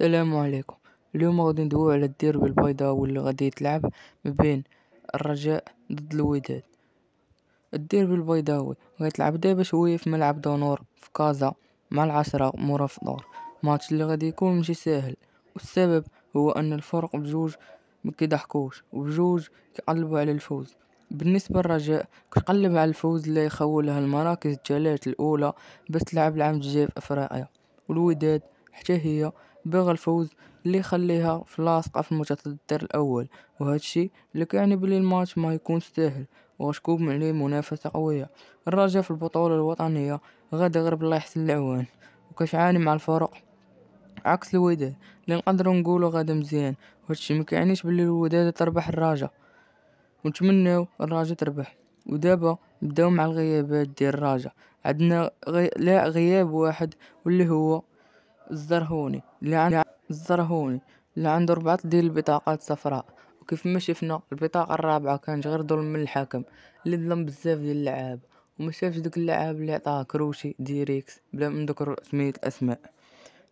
السلام عليكم اليوم غادي ندويو على الديربي البيضاوي اللي غادي يتلعب ما بين الرجاء ضد الوداد الديربي البيضاوي يتلعب دابا شويه في ملعب دونور في كازا مع العشرة مورا في دور ماتش اللي غادي يكون ماشي ساهل والسبب هو ان الفرق بجوج ما كيضحكوش وبجوج كيقلبوا على الفوز بالنسبة للرجاء كتقلب على الفوز اللي يخولها المراكز الثلاث الأولى باش تلعب العام الجاي في أفريقيا والوداد حتى هي بغى الفوز اللي خليها في لاصقة في المتصدر الأول وهذا الشيء اللي كيعني بلي الماتش ما يكون سهل وغتكون من عليه منافسة قوية الرجاء في البطولة الوطنية غادي غير الله يحسن العوان وكتعاني مع الفرق عكس الوداد اللي نقدروا نقولوا غادا مزيان وهادشي ما كيعنيش بلي الوداد تربح الرجاء ونتمناو الرجاء تربح ودابا بداو مع الغيابات ديال الرجاء عندنا غي... لا غياب واحد واللي هو الزرهوني اللي عند الزرهوني اللي عنده ربعة ديال البطاقات صفراء وكيف ما شفنا البطاقة الرابعة كانت غير ظلم من الحاكم اللي ظلم بزاف ديال اللعاب وما شافش دوك اللعاب اللي عطاه كروشي ديريكس بلا ما نذكر سمية الاسماء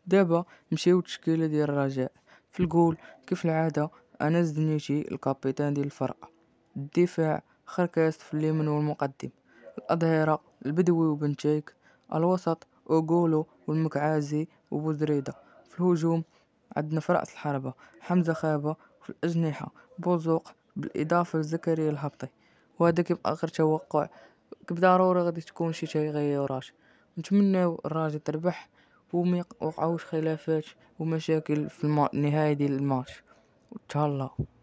دابا مشيو التشكيلة ديال الرجاء في الجول كيف العادة انا زنيتي الكابيتان ديال الفرقة الدفاع خركاست في اليمين والمقدم الأظهرة البدوي وبنتشيك الوسط أوغولو والمكعازي وبودريدة في الهجوم عندنا فرقة الحربة حمزة خابة في الأجنحة بوزوق بالإضافة لزكريا الهبطي وهذا كيبقى آخر توقع بالضرورة غادي تكون شي شي غيراش نتمناو الراجل تربح وما وقعوش خلافات ومشاكل في النهاية ديال الماتش وتهلاو